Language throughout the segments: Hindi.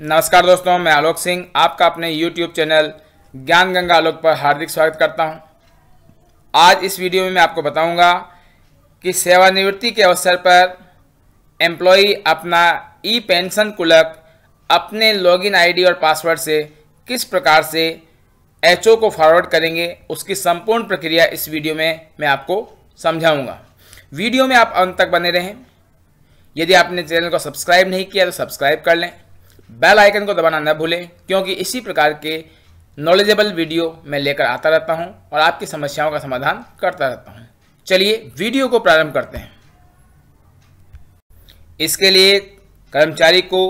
नमस्कार दोस्तों मैं आलोक सिंह आपका अपने YouTube चैनल ज्ञान गंगा आलोक पर हार्दिक स्वागत करता हूं। आज इस वीडियो में मैं आपको बताऊंगा कि सेवानिवृत्ति के अवसर पर एम्प्लॉई अपना ई पेंशन कुलक अपने लॉगिन आईडी और पासवर्ड से किस प्रकार से एच को फॉरवर्ड करेंगे उसकी संपूर्ण प्रक्रिया इस वीडियो में मैं आपको समझाऊँगा वीडियो में आप अंत तक बने रहें यदि आपने चैनल को सब्सक्राइब नहीं किया तो सब्सक्राइब कर लें बेल आइकन को दबाना न भूलें क्योंकि इसी प्रकार के नॉलेजेबल वीडियो मैं लेकर आता रहता हूँ और आपकी समस्याओं का समाधान करता रहता हूँ चलिए वीडियो को प्रारंभ करते हैं इसके लिए कर्मचारी को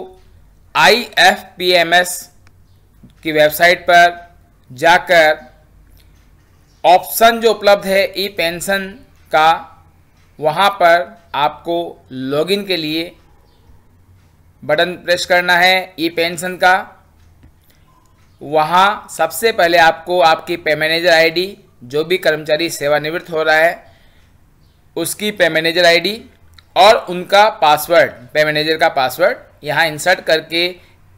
I F P M S की वेबसाइट पर जाकर ऑप्शन जो उपलब्ध है ई पेंशन का वहाँ पर आपको लॉगिन के लिए बटन प्रेस करना है ई पेंशन का वहाँ सबसे पहले आपको आपकी पे मैनेजर आईडी जो भी कर्मचारी सेवानिवृत्त हो रहा है उसकी पे मैनेजर आईडी और उनका पासवर्ड पे मैनेजर का पासवर्ड यहाँ इंसर्ट करके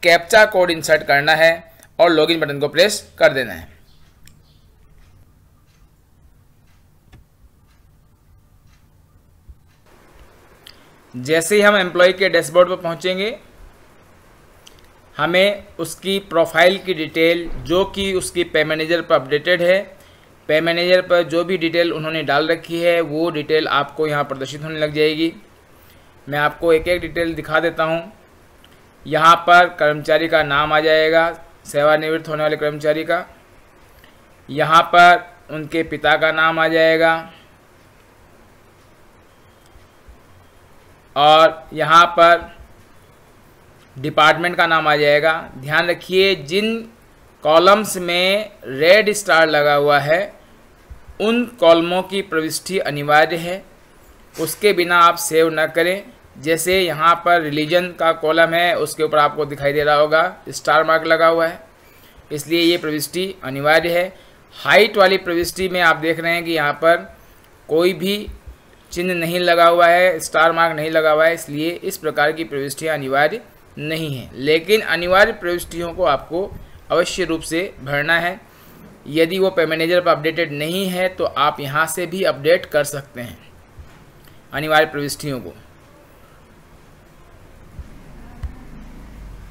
कैप्चा कोड इंसर्ट करना है और लॉगिन बटन को प्रेस कर देना है जैसे ही हम एम्प्लॉय के डैशबोर्ड पर पहुंचेंगे हमें उसकी प्रोफाइल की डिटेल जो कि उसकी पे मैनेजर पर अपडेटेड है पे मैनेजर पर जो भी डिटेल उन्होंने डाल रखी है वो डिटेल आपको यहाँ प्रदर्शित होने लग जाएगी मैं आपको एक एक डिटेल दिखा देता हूँ यहाँ पर कर्मचारी का नाम आ जाएगा सेवानिवृत्त होने वाले कर्मचारी का यहाँ पर उनके पिता का नाम आ जाएगा और यहाँ पर डिपार्टमेंट का नाम आ जाएगा ध्यान रखिए जिन कॉलम्स में रेड स्टार लगा हुआ है उन कॉलमों की प्रविष्टि अनिवार्य है उसके बिना आप सेव न करें जैसे यहाँ पर रिलीजन का कॉलम है उसके ऊपर आपको दिखाई दे रहा होगा स्टार मार्क लगा हुआ है इसलिए ये प्रविष्टि अनिवार्य है हाइट वाली प्रविष्टि में आप देख रहे हैं कि यहाँ पर कोई भी चिन्ह नहीं लगा हुआ है स्टार मार्क नहीं लगा हुआ है इसलिए इस प्रकार की प्रविष्टियाँ अनिवार्य नहीं है लेकिन अनिवार्य प्रविष्टियों को आपको अवश्य रूप से भरना है यदि वो पे मैनेजर पर अपडेटेड नहीं है तो आप यहाँ से भी अपडेट कर सकते हैं अनिवार्य प्रविष्टियों को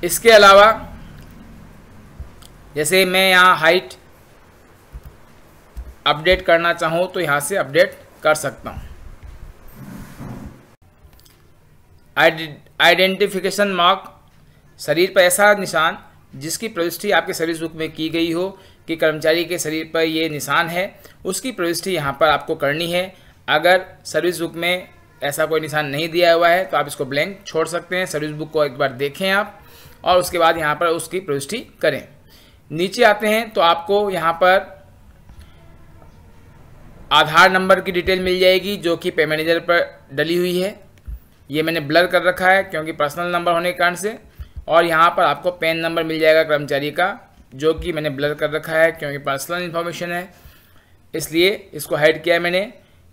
इसके अलावा जैसे मैं यहाँ हाइट अपडेट करना चाहूँ तो यहाँ से अपडेट कर सकता हूँ आइडेंटिफिकेशन मार्क शरीर पर ऐसा निशान जिसकी प्रविष्टि आपके सर्विस बुक में की गई हो कि कर्मचारी के शरीर पर ये निशान है उसकी प्रविष्टि यहाँ पर आपको करनी है अगर सर्विस बुक में ऐसा कोई निशान नहीं दिया हुआ है तो आप इसको ब्लैंक छोड़ सकते हैं सर्विस बुक को एक बार देखें आप और उसके बाद यहाँ पर उसकी प्रविष्टि करें नीचे आते हैं तो आपको यहाँ पर आधार नंबर की डिटेल मिल जाएगी जो कि पे मैनेजर पर डली हुई है ये मैंने ब्लर कर रखा है क्योंकि पर्सनल नंबर होने के कारण से और यहाँ पर आपको पेन नंबर मिल जाएगा कर्मचारी का जो कि मैंने ब्लर कर रखा है क्योंकि पर्सनल इन्फॉर्मेशन है इसलिए इसको हाइड किया है मैंने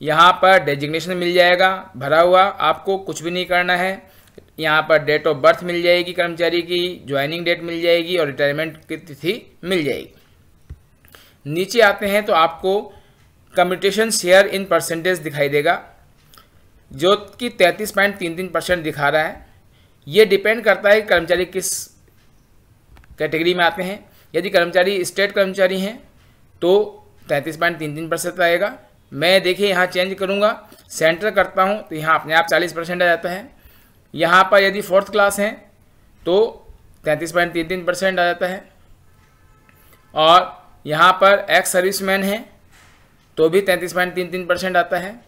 यहाँ पर डेजिग्नेशन मिल जाएगा भरा हुआ आपको कुछ भी नहीं करना है यहाँ पर डेट ऑफ बर्थ मिल जाएगी कर्मचारी की ज्वाइनिंग डेट मिल जाएगी और रिटायरमेंट की तिथि मिल जाएगी नीचे आते हैं तो आपको कम्यूटेशन शेयर इन परसेंटेज दिखाई देगा जो कि तैंतीस पॉइंट तीन तीन परसेंट दिखा रहा है ये डिपेंड करता है कि कर्मचारी किस कैटेगरी में आते हैं यदि कर्मचारी स्टेट कर्मचारी हैं तो तैंतीस पॉइंट तीन तीन परसेंट आएगा मैं देखिए यहाँ चेंज करूँगा सेंटर करता हूँ तो यहाँ अपने आप चालीस परसेंट आ जाता है यहाँ पर यदि फोर्थ क्लास हैं तो तैंतीस पॉइंट तीन तीन परसेंट आ जाता है और यहाँ पर एक्स सर्विसमैन हैं तो भी तैंतीस पॉइंट तीन तीन परसेंट आता है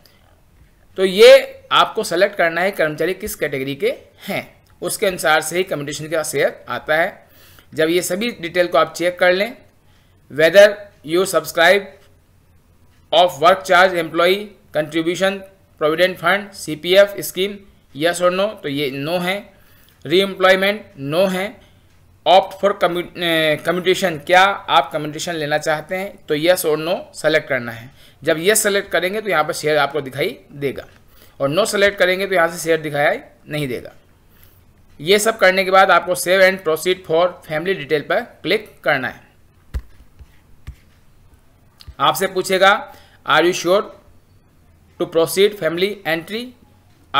तो ये आपको सेलेक्ट करना है कर्मचारी किस कैटेगरी के हैं उसके अनुसार से ही कम्युनिकेशन का शेयर आता है जब ये सभी डिटेल को आप चेक कर लें whether you subscribe of work charge employee contribution provident fund F scheme yes और नो तो ये नो है री एम्प्लॉयमेंट नो है ऑप्ट फॉर कम्यूटेशन क्या आप कम्यूटेशन लेना चाहते हैं तो यस और नो सेलेक्ट करना है जब यस सेलेक्ट करेंगे तो यहाँ पर शेयर आपको दिखाई देगा और नो सेलेक्ट करेंगे तो यहाँ से शेयर दिखाया नहीं देगा ये सब करने के बाद आपको save and proceed for family detail पर क्लिक करना है आपसे पूछेगा are you sure to proceed family entry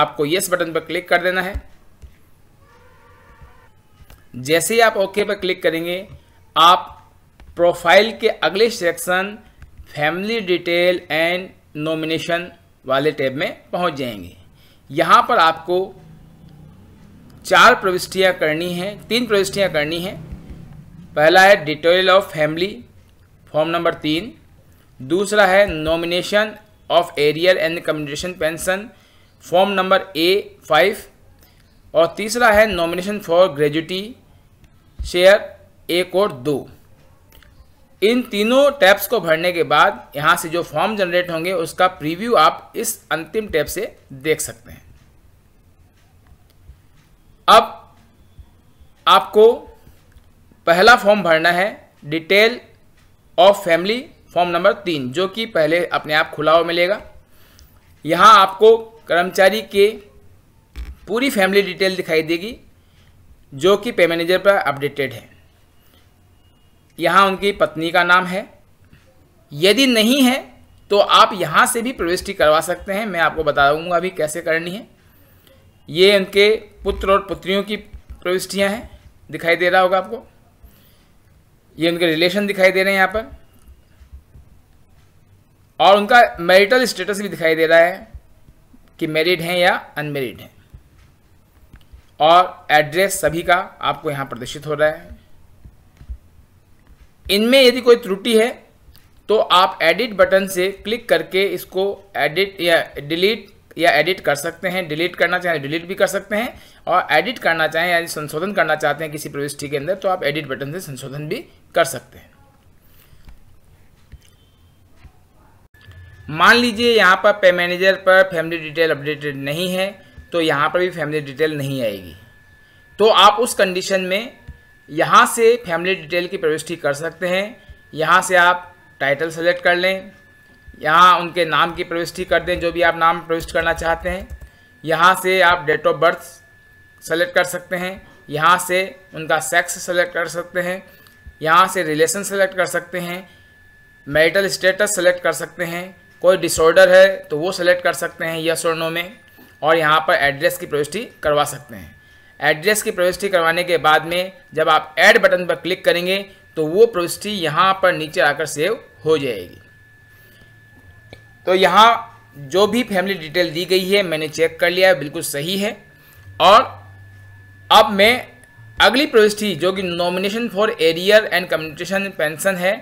आपको यस बटन पर क्लिक कर देना है जैसे ही आप ओके पर क्लिक करेंगे आप प्रोफाइल के अगले section family detail and nomination वाले टैब में पहुंच जाएंगे यहाँ पर आपको चार प्रविष्टियाँ करनी हैं तीन प्रविष्टियाँ करनी हैं पहला है detail of family form number तीन दूसरा है nomination of arrear and communication pension form number A five और तीसरा है नॉमिनेशन फॉर ग्रेजुटी शेयर एक और दो इन तीनों टैब्स को भरने के बाद यहाँ से जो फॉर्म जनरेट होंगे उसका प्रीव्यू आप इस अंतिम टैब से देख सकते हैं अब आपको पहला फॉर्म भरना है detail of family form number तीन जो कि पहले अपने आप खुला हुआ मिलेगा यहाँ आपको कर्मचारी के पूरी फैमिली डिटेल दिखाई देगी जो कि पे मैनेजर पर अपडेटेड है यहाँ उनकी पत्नी का नाम है यदि नहीं है तो आप यहाँ से भी प्रविष्टि करवा सकते हैं मैं आपको बता दूंगा अभी कैसे करनी है ये उनके पुत्र और पुत्रियों की प्रविष्टियाँ हैं दिखाई दे रहा होगा आपको ये उनके रिलेशन दिखाई दे रहे हैं यहाँ पर और उनका मैरिटल स्टेटस भी दिखाई दे रहा है कि मैरिड हैं या अनमेरिड हैं और एड्रेस सभी का आपको यहाँ प्रदर्शित हो रहा है इनमें यदि कोई त्रुटि है तो आप एडिट बटन से क्लिक करके इसको एडिट या डिलीट या एडिट कर सकते हैं डिलीट करना चाहें डिलीट तो भी कर सकते हैं और एडिट करना चाहें यानी संशोधन करना चाहते हैं किसी प्रविष्टि के अंदर तो आप एडिट बटन से संशोधन भी कर सकते हैं मान लीजिए यहाँ पर पे मैनेजर पर फैमिली डिटेल अपडेटेड नहीं है तो यहाँ पर भी फैमिली डिटेल नहीं आएगी तो आप उस कंडीशन में यहाँ से फैमिली डिटेल की प्रविष्टि कर सकते हैं यहाँ से आप टाइटल सेलेक्ट कर लें यहाँ उनके नाम की प्रविष्टि कर दें जो भी आप नाम प्रविष्ट करना चाहते हैं यहाँ से आप डेट ऑफ बर्थ सेलेक्ट कर सकते हैं यहाँ से उनका सेक्स सेलेक्ट कर सकते हैं यहाँ से रिलेशन सेलेक्ट कर सकते हैं मैरिटल स्टेटस सेलेक्ट कर सकते हैं कोई डिसऑर्डर है तो वो सेलेक्ट कर सकते हैं यस और नो में और यहाँ पर एड्रेस की प्रविष्टि करवा सकते हैं एड्रेस की प्रविष्टि करवाने के बाद में जब आप ऐड बटन पर क्लिक करेंगे तो वो प्रविष्टि यहाँ पर नीचे आकर सेव हो जाएगी तो यहाँ जो भी फैमिली डिटेल दी गई है मैंने चेक कर लिया है बिल्कुल सही है और अब मैं अगली प्रविष्टि जो कि nomination for arrear and communication pension है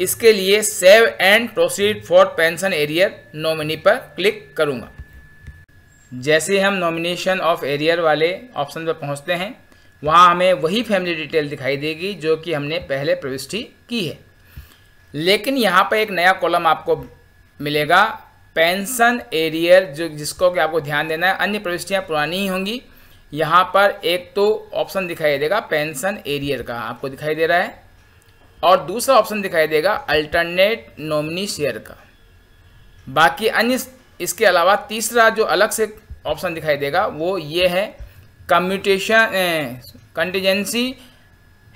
इसके लिए save and proceed for pension arrear nominee पर क्लिक करूँगा जैसे हम नॉमिनेशन ऑफ एरियर वाले ऑप्शन पर पहुंचते हैं वहां हमें वही फैमिली डिटेल दिखाई देगी जो कि हमने पहले प्रविष्टि की है लेकिन यहाँ पर एक नया कॉलम आपको मिलेगा पेंशन एरियर जो जिसको कि आपको ध्यान देना है अन्य प्रविष्टियाँ पुरानी ही होंगी यहाँ पर एक तो ऑप्शन दिखाई देगा पेंशन एरियर का आपको दिखाई दे रहा है और दूसरा ऑप्शन दिखाई देगा अल्टरनेट नॉमिनी शेयर का बाकी अन्य इसके अलावा तीसरा जो अलग से ऑप्शन दिखाई देगा वो ये है commutation contingency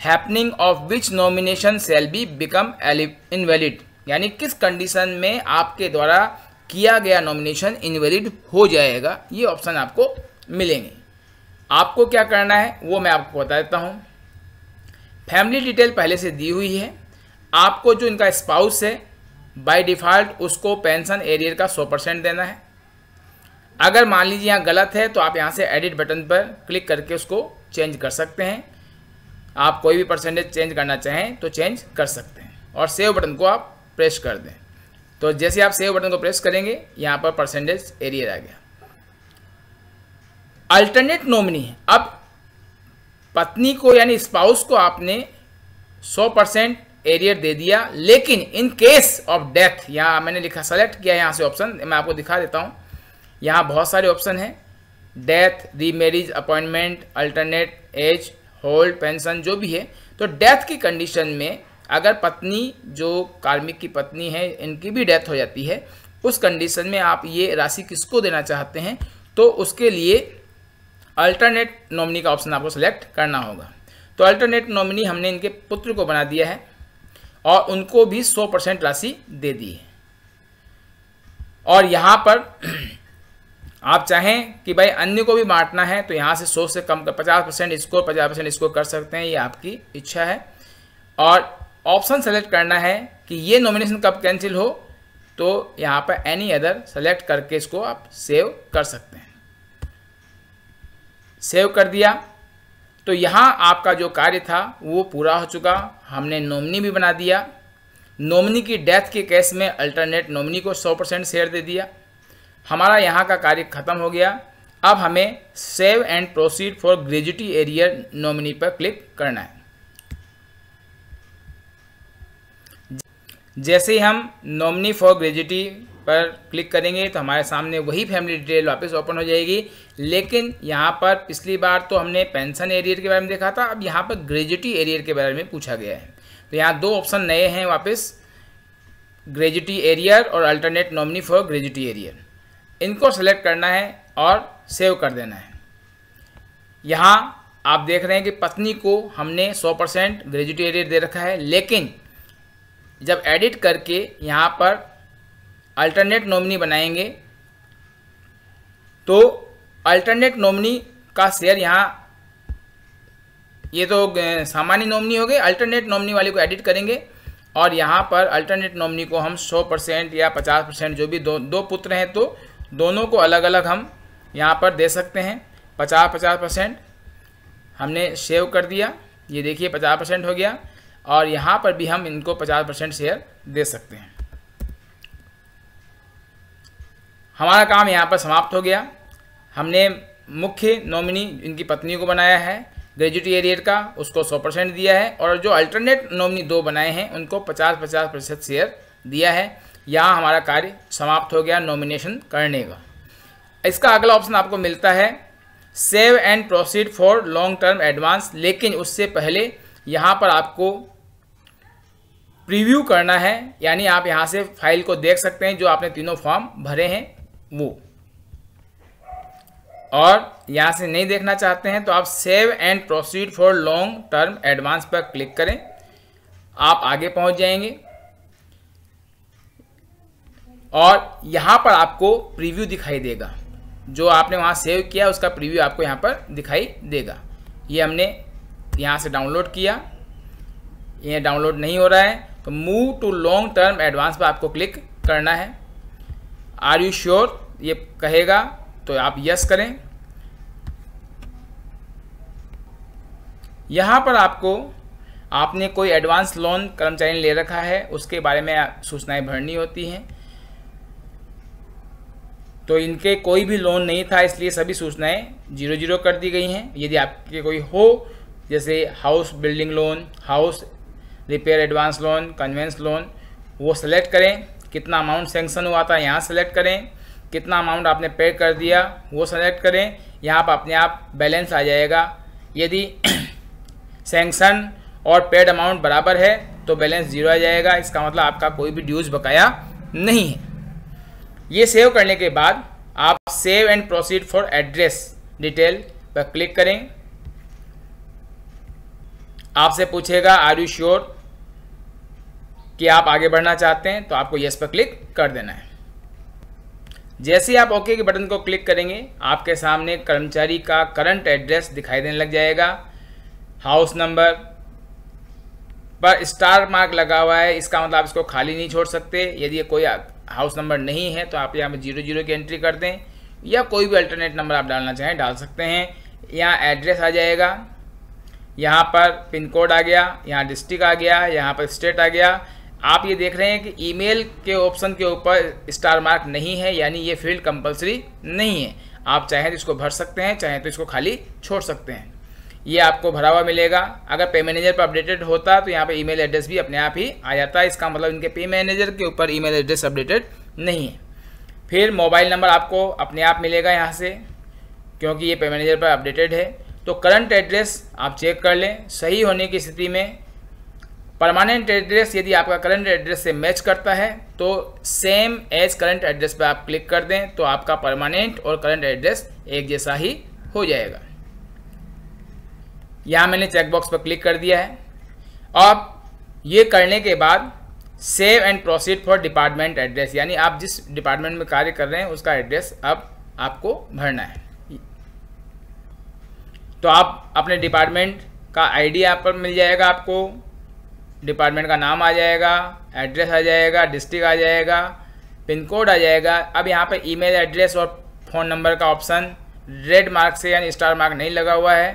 happening of which nomination shall be become invalid यानी किस कंडीशन में आपके द्वारा किया गया नॉमिनेशन इनवैलिड हो जाएगा ये ऑप्शन आपको मिलेंगे आपको क्या करना है वो मैं आपको बता देता हूँ फैमिली डिटेल पहले से दी हुई है आपको जो इनका स्पाउस है बाय डिफ़ॉल्ट उसको पेंशन एरियर का सौ परसेंट देना है अगर मान लीजिए यहाँ गलत है तो आप यहाँ से एडिट बटन पर क्लिक करके उसको चेंज कर सकते हैं आप कोई भी परसेंटेज चेंज करना चाहें तो चेंज कर सकते हैं और सेव बटन को आप प्रेस कर दें तो जैसे आप सेव बटन को प्रेस करेंगे यहाँ पर परसेंटेज एरियर आ गया अल्टरनेट नॉमिनी अब पत्नी को यानी स्पाउस को आपने 100 परसेंट एरियर दे दिया लेकिन इन केस ऑफ डेथ यहाँ मैंने लिखा सेलेक्ट किया यहाँ से ऑप्शन मैं आपको दिखा देता हूँ यहाँ बहुत सारे ऑप्शन हैं death remarriage appointment alternate age hold pension जो भी है तो डेथ की कंडीशन में अगर पत्नी जो कार्मिक की पत्नी है इनकी भी डेथ हो जाती है उस कंडीशन में आप ये राशि किसको देना चाहते हैं तो उसके लिए अल्टरनेट नॉमिनी का ऑप्शन आपको सेलेक्ट करना होगा तो अल्टरनेट नॉमिनी हमने इनके पुत्र को बना दिया है और उनको भी 100 परसेंट राशि दे दी है और यहाँ पर आप चाहें कि भाई अन्य को भी बांटना है तो यहाँ से सौ से कम कर पचास परसेंट स्कोर पचास परसेंट स्कोर कर सकते हैं ये आपकी इच्छा है और ऑप्शन सेलेक्ट करना है कि ये नॉमिनेशन कब कैंसिल हो तो यहाँ पर एनी अदर सेलेक्ट करके इसको आप सेव कर सकते हैं सेव कर दिया तो यहाँ आपका जो कार्य था वो पूरा हो चुका हमने नॉमिनी भी बना दिया नॉमिनी की डेथ के केस में अल्टरनेट नॉमिनी को 100 परसेंट शेयर दे दिया हमारा यहाँ का कार्य खत्म हो गया अब हमें save and proceed for gratuity arrear nominee पर क्लिक करना है जैसे ही हम नॉमिनी फॉर ग्रेजुटी पर क्लिक करेंगे तो हमारे सामने वही फैमिली डिटेल वापस ओपन हो जाएगी लेकिन यहाँ पर पिछली बार तो हमने पेंशन एरियर के बारे में देखा था अब यहाँ पर ग्रेजुटी एरियर के बारे में पूछा गया है तो यहाँ दो ऑप्शन नए हैं वापस ग्रेजुटी एरियर और alternate nominee for gratuity arrear इनको सेलेक्ट करना है और सेव कर देना है यहाँ आप देख रहे हैं कि पत्नी को हमने 100 परसेंट ग्रेजुटी एरियर दे रखा है लेकिन जब एडिट करके यहाँ पर अल्टरनेट नॉमिनी बनाएंगे तो अल्टरनेट नॉमिनी का शेयर यहाँ ये तो सामान्य नॉमिनी हो गए अल्टरनेट नॉमिनी वाले को एडिट करेंगे और यहाँ पर अल्टरनेट नॉमिनी को हम 100 परसेंट या 50 परसेंट जो भी दो दो पुत्र हैं तो दोनों को अलग अलग हम यहाँ पर दे सकते हैं 50 50 परसेंट हमने सेव कर दिया ये देखिए 50 परसेंट हो गया और यहाँ पर भी हम इनको 50 परसेंट शेयर दे सकते हैं हमारा काम यहाँ पर समाप्त हो गया हमने मुख्य नॉमिनी इनकी पत्नी को बनाया है ग्रेजुटी एरियर का उसको सौ परसेंट दिया है और जो अल्टरनेट नॉमिनी दो बनाए हैं उनको पचास पचास प्रतिशत शेयर दिया है यहाँ हमारा कार्य समाप्त हो गया नॉमिनेशन करने का इसका अगला ऑप्शन आपको मिलता है save and proceed for long term advance लेकिन उससे पहले यहाँ पर आपको प्रीव्यू करना है यानी आप यहाँ से फाइल को देख सकते हैं जो आपने तीनों फॉर्म भरे हैं वो और यहाँ से नहीं देखना चाहते हैं तो आप save and proceed for long term advance पर क्लिक करें आप आगे पहुँच जाएंगे और यहाँ पर आपको प्रीव्यू दिखाई देगा जो आपने वहाँ सेव किया उसका प्रीव्यू आपको यहाँ पर दिखाई देगा ये हमने यहाँ से डाउनलोड किया ये डाउनलोड नहीं हो रहा है तो move to long term advance पर आपको क्लिक करना है आर यू श्योर ये कहेगा तो आप यस करें यहाँ पर आपको आपने कोई एडवांस लोन कर्मचारी ने ले रखा है उसके बारे में सूचनाएं भरनी होती हैं तो इनके कोई भी लोन नहीं था इसलिए सभी सूचनाएं जीरो जीरो कर दी गई हैं यदि आपके कोई हो जैसे house building loan house repair advance loan conveyance loan वो सेलेक्ट करें कितना अमाउंट सेंक्शन हुआ था यहाँ सेलेक्ट करें कितना अमाउंट आपने पे कर दिया वो सेलेक्ट करें यहाँ पर अपने आप बैलेंस आ जाएगा यदि सेंक्शन और पेड अमाउंट बराबर है तो बैलेंस जीरो आ जाएगा इसका मतलब आपका कोई भी ड्यूज बकाया नहीं है ये सेव करने के बाद आप save and proceed for address detail पर क्लिक करें आपसे पूछेगा आर यू श्योर कि आप आगे बढ़ना चाहते हैं तो आपको येस पर क्लिक कर देना है जैसे आप ओके के बटन को क्लिक करेंगे आपके सामने कर्मचारी का करंट एड्रेस दिखाई देने लग जाएगा हाउस नंबर पर स्टार मार्क लगा हुआ है इसका मतलब आप इसको खाली नहीं छोड़ सकते यदि कोई हाउस नंबर नहीं है तो आप यहाँ पर जीरो जीरो की एंट्री कर दें या कोई भी अल्टरनेट नंबर आप डालना चाहें डाल सकते हैं यहाँ एड्रेस आ जाएगा यहाँ पर पिन कोड आ गया यहाँ डिस्ट्रिक्ट आ गया यहाँ पर स्टेट आ गया आप ये देख रहे हैं कि ईमेल के ऑप्शन के ऊपर स्टार मार्क नहीं है यानी ये फील्ड कंपलसरी नहीं है आप चाहें तो इसको भर सकते हैं चाहें तो इसको खाली छोड़ सकते हैं ये आपको भरा हुआ मिलेगा अगर पे मैनेजर पर अपडेटेड होता तो यहाँ पे ईमेल एड्रेस भी अपने आप ही आ जाता है इसका मतलब इनके पे मैनेजर के ऊपर ईमेल एड्रेस अपडेटेड नहीं है फिर मोबाइल नंबर आपको अपने आप मिलेगा यहाँ से क्योंकि ये पे मैनेजर पर अपडेटेड है तो करंट एड्रेस आप चेक कर लें सही होने की स्थिति में परमानेंट एड्रेस यदि आपका करंट एड्रेस से मैच करता है तो सेम एज करंट एड्रेस पर आप क्लिक कर दें तो आपका परमानेंट और करंट एड्रेस एक जैसा ही हो जाएगा यहाँ मैंने चेकबॉक्स पर क्लिक कर दिया है अब ये करने के बाद save and proceed for department address यानी आप जिस डिपार्टमेंट में कार्य कर रहे हैं उसका एड्रेस अब आपको भरना है तो आप अपने डिपार्टमेंट का आईडी यहाँ पर मिल जाएगा आपको डिपार्टमेंट का नाम आ जाएगा एड्रेस आ जाएगा डिस्ट्रिक्ट आ जाएगा पिन कोड आ जाएगा अब यहाँ पर ईमेल एड्रेस और फ़ोन नंबर का ऑप्शन रेड मार्क से यानी स्टार मार्क नहीं लगा हुआ है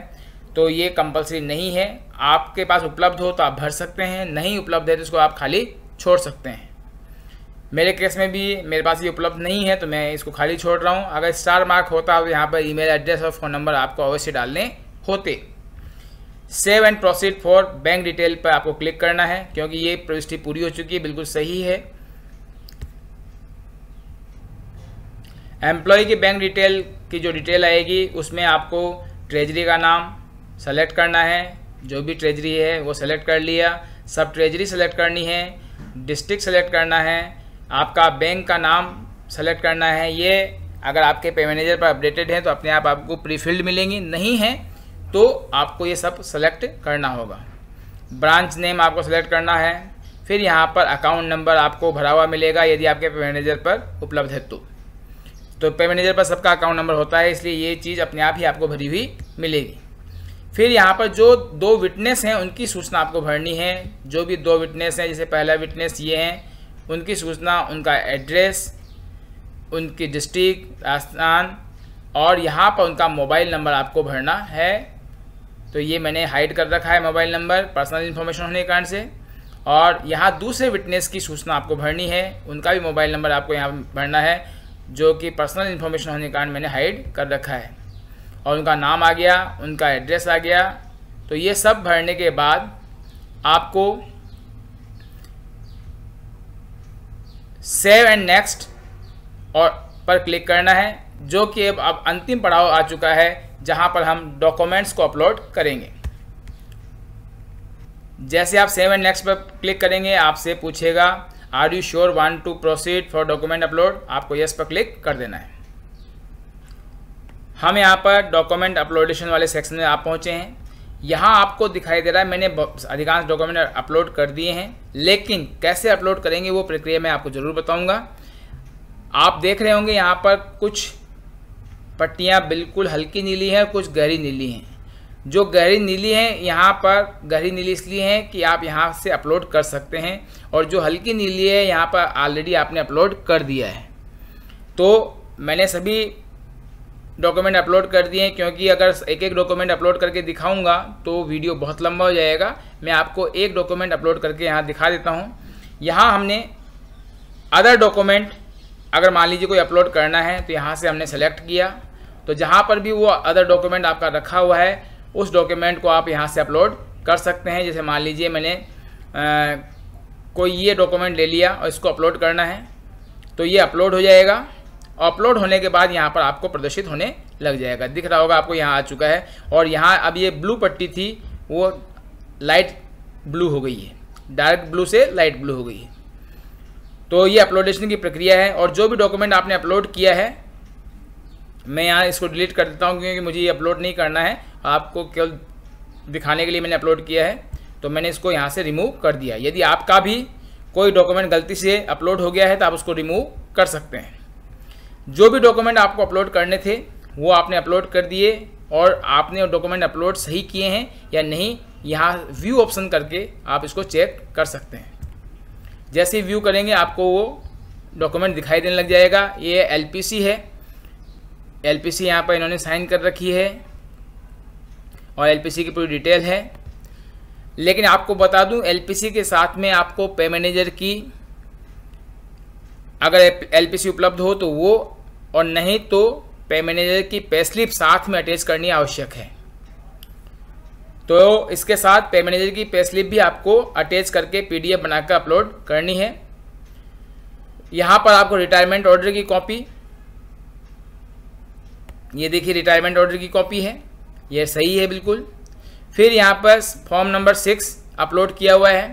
तो ये कंपलसरी नहीं है आपके पास उपलब्ध हो तो आप भर सकते हैं नहीं उपलब्ध है तो इसको आप खाली छोड़ सकते हैं मेरे केस में भी मेरे पास ये उपलब्ध नहीं है तो मैं इसको खाली छोड़ रहा हूँ अगर स्टार मार्क होता तो यहाँ पर ईमेल एड्रेस और फ़ोन नंबर आपको अवश्य डालने होते save and proceed for bank detail पर आपको क्लिक करना है क्योंकि ये प्रविष्टि पूरी हो चुकी है बिल्कुल सही है एम्प्लॉय की बैंक डिटेल की जो डिटेल आएगी उसमें आपको ट्रेजरी का नाम सेलेक्ट करना है जो भी ट्रेजरी है वो सेलेक्ट कर लिया सब ट्रेजरी सेलेक्ट करनी है डिस्ट्रिक्ट सेलेक्ट करना है आपका बैंक का नाम सेलेक्ट करना है ये अगर आपके पे मैनेजर पर अपडेटेड हैं तो अपने आप आपको प्रीफिल्ड मिलेंगी नहीं है तो आपको ये सब सेलेक्ट करना होगा ब्रांच नेम आपको सेलेक्ट करना है फिर यहाँ पर अकाउंट नंबर आपको भरा हुआ मिलेगा यदि आपके पे मैनेजर पर उपलब्ध है तो तो पे मैनेजर पर सबका अकाउंट नंबर होता है इसलिए ये चीज़ अपने आप ही आपको भरी हुई मिलेगी फिर यहाँ पर जो दो विटनेस हैं उनकी सूचना आपको भरनी है जो भी दो विटनेस हैं जैसे पहला विटनेस ये हैं उनकी सूचना उनका एड्रेस उनकी डिस्ट्रिक्ट राजस्थान और यहाँ पर उनका मोबाइल नंबर आपको भरना है तो ये मैंने हाइड कर रखा है मोबाइल नंबर पर्सनल इन्फॉर्मेशन होने के कारण से और यहाँ दूसरे विटनेस की सूचना आपको भरनी है उनका भी मोबाइल नंबर आपको यहाँ भरना है जो कि पर्सनल इन्फॉर्मेशन होने के कारण मैंने हाइड कर रखा है और उनका नाम आ गया उनका एड्रेस आ गया तो ये सब भरने के बाद आपको सेव एंड नेक्स्ट और पर क्लिक करना है जो कि अब अब अंतिम पड़ाव आ चुका है जहाँ पर हम डॉक्यूमेंट्स को अपलोड करेंगे जैसे आप सेवन नेक्स्ट पर क्लिक करेंगे आपसे पूछेगा are you sure want to proceed for document upload आपको यस पर क्लिक कर देना है हम यहाँ पर डॉक्यूमेंट अपलोडेशन वाले सेक्शन में आप पहुँचे हैं यहाँ आपको दिखाई दे रहा है मैंने अधिकांश डॉक्यूमेंट अपलोड कर दिए हैं लेकिन कैसे अपलोड करेंगे वो प्रक्रिया मैं आपको ज़रूर बताऊँगा आप देख रहे होंगे यहाँ पर कुछ पट्टियाँ बिल्कुल हल्की नीली हैं कुछ गहरी नीली हैं जो गहरी नीली हैं यहाँ पर गहरी नीली इसलिए हैं कि आप यहाँ से अपलोड कर सकते हैं और जो हल्की नीली है यहाँ पर ऑलरेडी आपने अपलोड कर दिया है तो मैंने सभी डॉक्यूमेंट अपलोड कर दिए हैं क्योंकि अगर एक एक डॉक्यूमेंट अपलोड करके दिखाऊंगा तो वीडियो बहुत लंबा हो जाएगा मैं आपको एक डॉक्यूमेंट अपलोड करके यहाँ दिखा देता हूँ यहाँ हमने अदर डॉक्यूमेंट अगर मान लीजिए कोई अपलोड करना है तो यहाँ से हमने सेलेक्ट किया तो जहाँ पर भी वो अदर डॉक्यूमेंट आपका रखा हुआ है उस डॉक्यूमेंट को आप यहाँ से अपलोड कर सकते हैं जैसे मान लीजिए मैंने आ, कोई ये डॉक्यूमेंट ले लिया और इसको अपलोड करना है तो ये अपलोड हो जाएगा अपलोड होने के बाद यहाँ पर आपको प्रदर्शित होने लग जाएगा दिख रहा होगा आपको यहाँ आ चुका है और यहाँ अब ये ब्लू पट्टी थी वो लाइट ब्लू हो गई है डार्क ब्लू से लाइट ब्लू हो गई है तो ये अपलोडेशन की प्रक्रिया है और जो भी डॉक्यूमेंट आपने अपलोड किया है मैं यहाँ इसको डिलीट कर देता हूँ क्योंकि मुझे ये अपलोड नहीं करना है आपको केवल दिखाने के लिए मैंने अपलोड किया है तो मैंने इसको यहाँ से रिमूव कर दिया यदि आपका भी कोई डॉक्यूमेंट गलती से अपलोड हो गया है तो आप उसको रिमूव कर सकते हैं जो भी डॉक्यूमेंट आपको अपलोड करने थे वो आपने अपलोड कर दिए और आपने डॉक्यूमेंट अपलोड सही किए हैं या नहीं यहाँ व्यू ऑप्शन करके आप इसको चेक कर सकते हैं जैसे व्यू करेंगे आपको वो डॉक्यूमेंट दिखाई देने लग जाएगा ये एल है एल पी सी यहाँ पर इन्होंने साइन कर रखी है और एल की पूरी डिटेल है लेकिन आपको बता दूं एल के साथ में आपको पे मैनेजर की अगर एल उपलब्ध हो तो वो और नहीं तो पे मैनेजर की पे स्लिप साथ में अटैच करनी आवश्यक है तो इसके साथ पे मैनेजर की पे स्लिप भी आपको अटैच करके पीडीएफ बनाकर अपलोड करनी है यहाँ पर आपको रिटायरमेंट ऑर्डर की कॉपी ये देखिए रिटायरमेंट ऑर्डर की कॉपी है ये सही है बिल्कुल फिर यहाँ पर फॉर्म नंबर सिक्स अपलोड किया हुआ है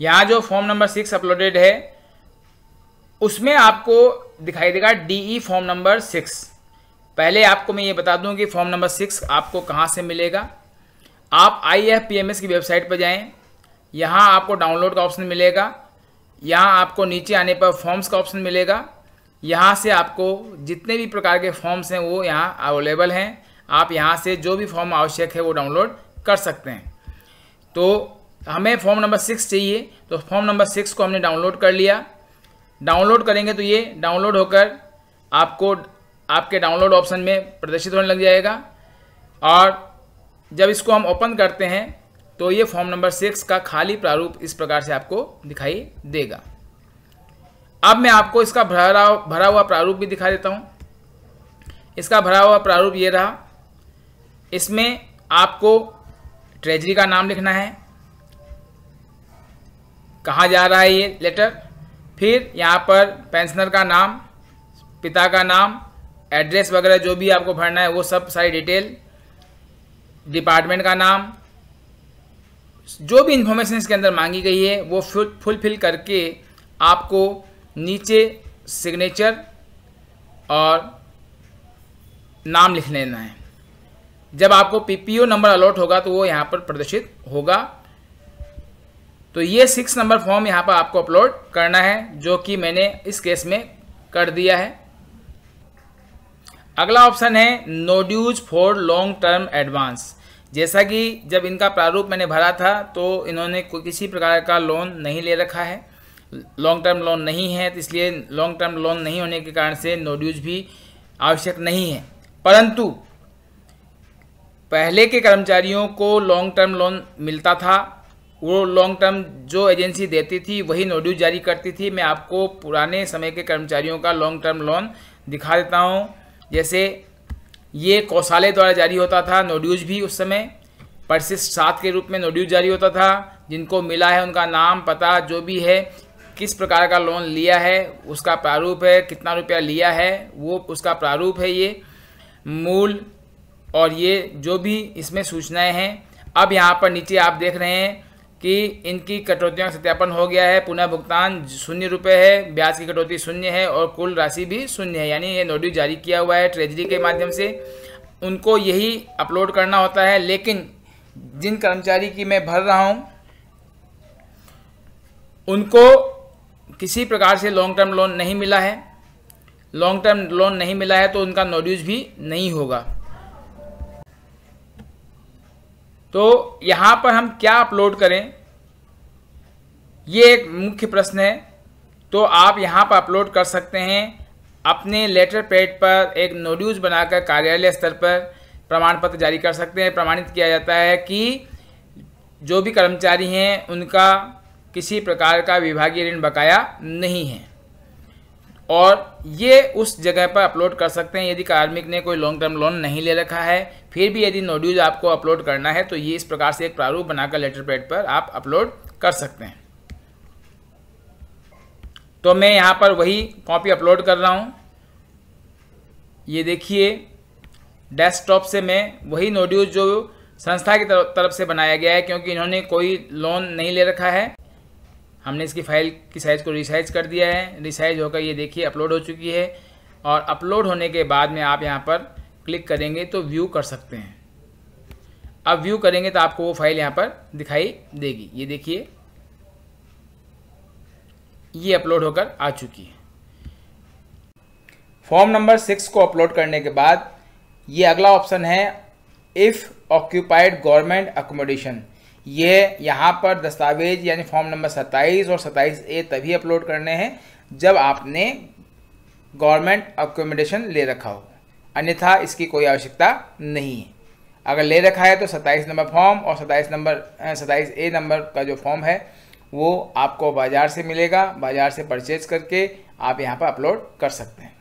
यहाँ जो फॉर्म नंबर सिक्स अपलोडेड है उसमें आपको दिखाई देगा डीई फॉर्म नंबर सिक्स पहले आपको मैं ये बता दूं कि फॉर्म नंबर सिक्स आपको कहाँ से मिलेगा आप I F P M S की वेबसाइट पर जाएं यहाँ आपको डाउनलोड का ऑप्शन मिलेगा यहाँ आपको नीचे आने पर फॉर्म्स का ऑप्शन मिलेगा यहाँ से आपको जितने भी प्रकार के फॉर्म्स हैं वो यहाँ अवेलेबल हैं आप यहाँ से जो भी फॉर्म आवश्यक है वो डाउनलोड कर सकते हैं तो हमें फॉर्म नंबर सिक्स चाहिए तो फॉर्म नंबर सिक्स को हमने डाउनलोड कर लिया डाउनलोड करेंगे तो ये डाउनलोड होकर आपको आपके डाउनलोड ऑप्शन में प्रदर्शित होने लग जाएगा और जब इसको हम ओपन करते हैं तो ये फॉर्म नंबर सिक्स का खाली प्रारूप इस प्रकार से आपको दिखाई देगा अब मैं आपको इसका भरा भरा हुआ प्रारूप भी दिखा देता हूँ इसका भरा हुआ प्रारूप ये रहा इसमें आपको ट्रेजरी का नाम लिखना है कहाँ जा रहा है ये लेटर फिर यहाँ पर पेंशनर का नाम पिता का नाम एड्रेस वगैरह जो भी आपको भरना है वो सब सारी डिटेल डिपार्टमेंट का नाम जो भी इंफॉर्मेशन इसके अंदर मांगी गई है वो फुलफिल करके आपको नीचे सिग्नेचर और नाम लिख लेना है जब आपको पीपीओ नंबर अलॉट होगा तो वो यहाँ पर प्रदर्शित होगा तो ये सिक्स नंबर फॉर्म यहाँ पर आपको अपलोड करना है जो कि मैंने इस केस में कर दिया है अगला ऑप्शन है no dues for long term advance जैसा कि जब इनका प्रारूप मैंने भरा था तो इन्होंने कोई किसी प्रकार का लोन नहीं ले रखा है लॉन्ग टर्म लोन नहीं है तो इसलिए लॉन्ग टर्म लोन नहीं होने के कारण से नो ड्यूज भी आवश्यक नहीं है परंतु पहले के कर्मचारियों को लॉन्ग टर्म लोन मिलता था वो लॉन्ग टर्म जो एजेंसी देती थी वही नोड्यूज जारी करती थी मैं आपको पुराने समय के कर्मचारियों का लॉन्ग टर्म लोन दिखा देता हूँ जैसे ये कौशालय द्वारा जारी होता था नोड्यूज भी उस समय परसिस्ट सात के रूप में नोड्यूज जारी होता था जिनको मिला है उनका नाम पता जो भी है किस प्रकार का लोन लिया है उसका प्रारूप है कितना रुपया लिया है वो उसका प्रारूप है ये मूल और ये जो भी इसमें सूचनाएं हैं अब यहाँ पर नीचे आप देख रहे हैं कि इनकी कटौतियों का सत्यापन हो गया है पुनः भुगतान शून्य रुपये है ब्याज की कटौती शून्य है और कुल राशि भी शून्य है यानी ये नोटिस जारी किया हुआ है ट्रेजरी के माध्यम से उनको यही अपलोड करना होता है लेकिन जिन कर्मचारी की मैं भर रहा हूँ उनको किसी प्रकार से लॉन्ग टर्म लोन नहीं मिला है लॉन्ग टर्म लोन नहीं मिला है तो उनका नोड्यूज भी नहीं होगा तो यहाँ पर हम क्या अपलोड करें ये एक मुख्य प्रश्न है तो आप यहाँ पर अपलोड कर सकते हैं अपने लेटर पैड पर एक नोड्यूज बनाकर कार्यालय स्तर पर प्रमाण पत्र जारी कर सकते हैं प्रमाणित किया जाता है कि जो भी कर्मचारी हैं उनका किसी प्रकार का विभागीय ऋण बकाया नहीं है और ये उस जगह पर अपलोड कर सकते हैं यदि कार्मिक ने कोई लॉन्ग टर्म लोन नहीं ले रखा है फिर भी यदि नोड्यूज आपको अपलोड करना है तो ये इस प्रकार से एक प्रारूप बनाकर लेटर पैड पर आप अपलोड कर सकते हैं तो मैं यहाँ पर वही कॉपी अपलोड कर रहा हूँ ये देखिए डेस्कटॉप से मैं वही नोड्यूज जो संस्था की तरफ से बनाया गया है क्योंकि इन्होंने कोई लोन नहीं ले रखा है हमने इसकी फाइल की साइज़ को रिसाइज कर दिया है रिसाइज होकर ये देखिए अपलोड हो चुकी है और अपलोड होने के बाद में आप यहाँ पर क्लिक करेंगे तो व्यू कर सकते हैं अब व्यू करेंगे तो आपको वो फाइल यहाँ पर दिखाई देगी ये देखिए ये अपलोड होकर आ चुकी है फॉर्म नंबर सिक्स को अपलोड करने के बाद ये अगला ऑप्शन है इफ़ ऑक्यूपाइड गवर्नमेंट अकोमोडेशन ये यहाँ पर दस्तावेज यानी फॉर्म नंबर 27 और 27 ए तभी अपलोड करने हैं जब आपने गवर्नमेंट अकोमोडेशन ले रखा हो अन्यथा इसकी कोई आवश्यकता नहीं है अगर ले रखा है तो 27 नंबर फॉर्म और 27 नंबर 27 ए नंबर का जो फॉर्म है वो आपको बाज़ार से मिलेगा बाज़ार से परचेज करके आप यहाँ पर अपलोड कर सकते हैं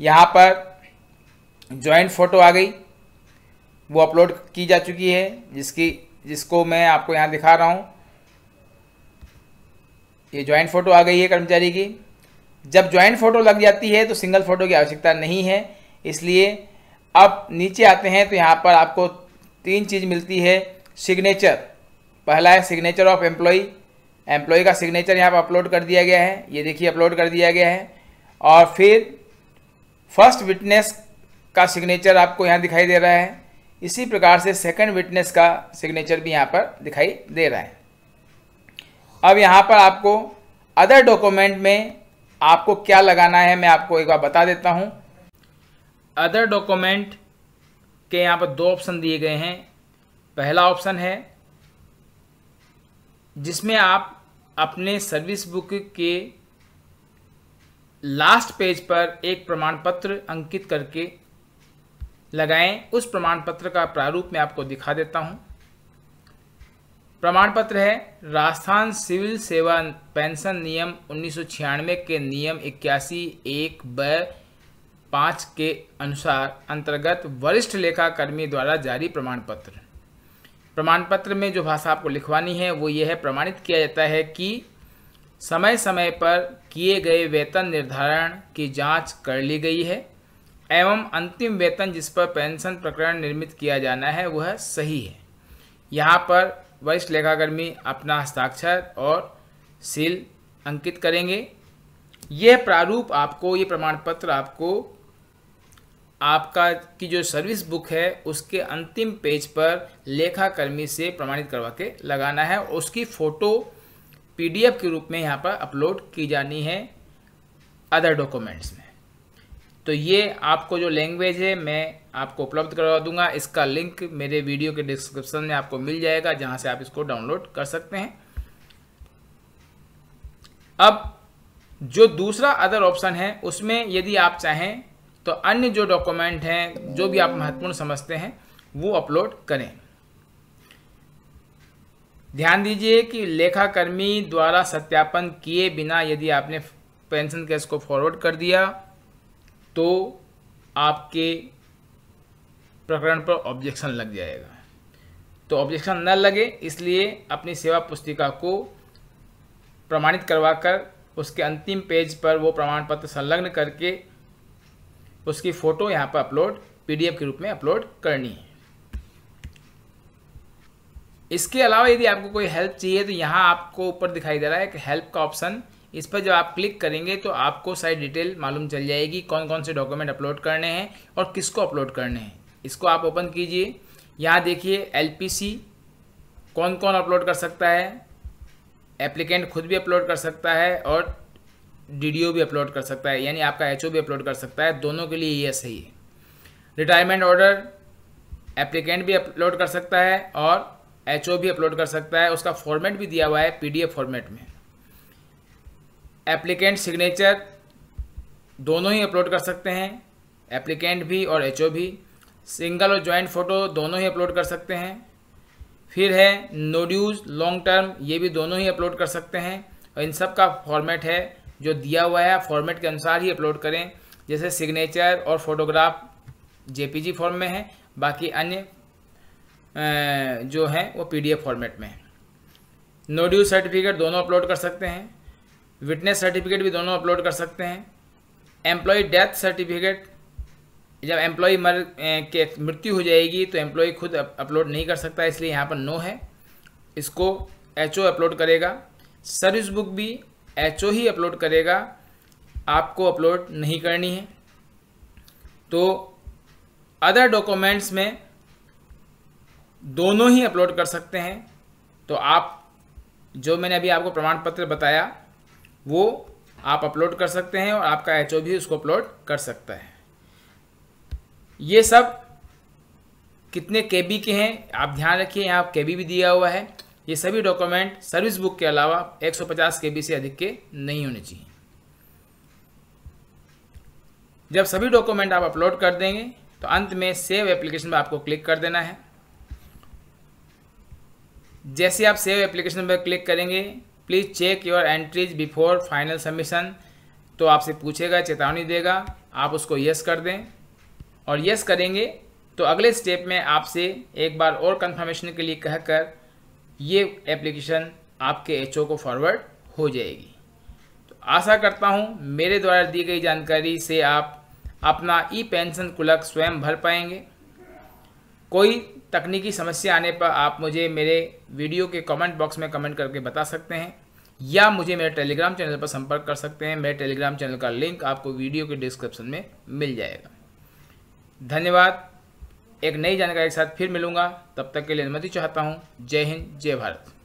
यहाँ पर जॉइंट फ़ोटो आ गई वो अपलोड की जा चुकी है जिसकी जिसको मैं आपको यहाँ दिखा रहा हूँ ये ज्वाइंट फ़ोटो आ गई है कर्मचारी की जब ज्वाइंट फ़ोटो लग जाती है तो सिंगल फ़ोटो की आवश्यकता नहीं है इसलिए अब नीचे आते हैं तो यहाँ पर आपको तीन चीज़ मिलती है सिग्नेचर पहला है सिग्नेचर ऑफ एम्प्लॉय एम्प्लॉय का सिग्नेचर यहाँ पर अपलोड कर दिया गया है ये देखिए अपलोड कर दिया गया है और फिर फर्स्ट विटनेस का सिग्नेचर आपको यहाँ दिखाई दे रहा है इसी प्रकार से सेकंड विटनेस का सिग्नेचर भी यहाँ पर दिखाई दे रहा है अब यहाँ पर आपको अदर डॉक्यूमेंट में आपको क्या लगाना है मैं आपको एक बार बता देता हूँ अदर डॉक्यूमेंट के यहाँ पर दो ऑप्शन दिए गए हैं पहला ऑप्शन है जिसमें आप अपने सर्विस बुक के लास्ट पेज पर एक प्रमाण पत्र अंकित करके लगाएं उस प्रमाण पत्र का प्रारूप मैं आपको दिखा देता हूं प्रमाण पत्र है राजस्थान सिविल सेवा पेंशन नियम उन्नीस के नियम इक्यासी एक ब पाँच के अनुसार अंतर्गत वरिष्ठ लेखाकर्मी द्वारा जारी प्रमाण पत्र प्रमाण पत्र में जो भाषा आपको लिखवानी है वो यह है प्रमाणित किया जाता है कि समय समय पर किए गए वेतन निर्धारण की जांच कर ली गई है एवं अंतिम वेतन जिस पर पेंशन प्रकरण निर्मित किया जाना है वह सही है यहाँ पर वरिष्ठ लेखाकर्मी अपना हस्ताक्षर और सील अंकित करेंगे यह प्रारूप आपको ये प्रमाण पत्र आपको आपका की जो सर्विस बुक है उसके अंतिम पेज पर लेखाकर्मी से प्रमाणित करवा के लगाना है उसकी फ़ोटो पीडीएफ के रूप में यहाँ पर अपलोड की जानी है अदर डॉक्यूमेंट्स में तो ये आपको जो लैंग्वेज है मैं आपको उपलब्ध करवा दूंगा इसका लिंक मेरे वीडियो के डिस्क्रिप्शन में आपको मिल जाएगा जहाँ से आप इसको डाउनलोड कर सकते हैं अब जो दूसरा अदर ऑप्शन है उसमें यदि आप चाहें तो अन्य जो डॉक्यूमेंट हैं जो भी आप महत्वपूर्ण समझते हैं वो अपलोड करें ध्यान दीजिए कि लेखाकर्मी द्वारा सत्यापन किए बिना यदि आपने पेंशन केस को फॉरवर्ड कर दिया तो आपके प्रकरण पर ऑब्जेक्शन लग जाएगा तो ऑब्जेक्शन न लगे इसलिए अपनी सेवा पुस्तिका को प्रमाणित करवाकर उसके अंतिम पेज पर वो प्रमाण पत्र संलग्न करके उसकी फ़ोटो यहाँ पर अपलोड पीडीएफ के रूप में अपलोड करनी है इसके अलावा यदि आपको कोई हेल्प चाहिए तो यहाँ आपको ऊपर दिखाई दे रहा है कि हेल्प का ऑप्शन इस पर जब आप क्लिक करेंगे तो आपको सारी डिटेल मालूम चल जाएगी कौन कौन से डॉक्यूमेंट अपलोड करने हैं और किसको अपलोड करने हैं इसको आप ओपन कीजिए यहाँ देखिए एलपीसी कौन कौन अपलोड कर सकता है एप्लीकेंट खुद भी अपलोड कर सकता है और डीडीओ भी अपलोड कर सकता है यानी आपका एच भी अपलोड कर सकता है दोनों के लिए ये सही है रिटायरमेंट ऑर्डर एप्लीकेंट भी अपलोड कर सकता है और एच भी अपलोड कर सकता है उसका फॉर्मेट भी दिया हुआ है पी फॉर्मेट में एप्लीकेंट सिग्नेचर दोनों ही अपलोड कर सकते हैं एप्लीकेंट भी और एच भी सिंगल और जॉइंट फ़ोटो दोनों ही अपलोड कर सकते हैं फिर है नो ड्यूज लॉन्ग टर्म ये भी दोनों ही अपलोड कर सकते हैं और इन सब का फॉर्मेट है जो दिया हुआ है फॉर्मेट के अनुसार ही अपलोड करें जैसे सिग्नेचर और फोटोग्राफ जे फॉर्म में है बाकी अन्य जो हैं वो पी फॉर्मेट में है नोड्यूज सर्टिफिकेट दोनों अपलोड कर सकते हैं विटनेस सर्टिफिकेट भी दोनों अपलोड कर सकते हैं एम्प्लॉय डेथ सर्टिफिकेट जब एम्प्लॉय मर के मृत्यु हो जाएगी तो एम्प्लॉय खुद अपलोड नहीं कर सकता इसलिए यहाँ पर नो है इसको एच अपलोड करेगा सर्विस बुक भी एच ही अपलोड करेगा आपको अपलोड नहीं करनी है तो अदर डॉक्यूमेंट्स में दोनों ही अपलोड कर सकते हैं तो आप जो मैंने अभी आपको प्रमाण पत्र बताया वो आप अपलोड कर सकते हैं और आपका एच भी उसको अपलोड कर सकता है ये सब कितने के बी के हैं आप ध्यान रखिए यहाँ के बी भी दिया हुआ है ये सभी डॉक्यूमेंट सर्विस बुक के अलावा 150 के बी से अधिक के नहीं होने चाहिए जब सभी डॉक्यूमेंट आप अपलोड कर देंगे तो अंत में सेव एप्लीकेशन पर आपको क्लिक कर देना है जैसे आप सेव एप्लीकेशन पर क्लिक करेंगे please check your entries before final submission तो आपसे पूछेगा चेतावनी देगा आप उसको यस कर दें और यस करेंगे तो अगले स्टेप में आपसे एक बार और कंफर्मेशन के लिए कहकर ये एप्लीकेशन आपके एच को फॉरवर्ड हो जाएगी तो आशा करता हूँ मेरे द्वारा दी गई जानकारी से आप अपना ई पेंशन कुलक स्वयं भर पाएंगे कोई तकनीकी समस्या आने पर आप मुझे मेरे वीडियो के कमेंट बॉक्स में कमेंट करके बता सकते हैं या मुझे मेरे टेलीग्राम चैनल पर संपर्क कर सकते हैं मेरे टेलीग्राम चैनल का लिंक आपको वीडियो के डिस्क्रिप्शन में मिल जाएगा धन्यवाद एक नई जानकारी के साथ फिर मिलूंगा तब तक के लिए अनुमति चाहता हूँ जय हिंद जय भारत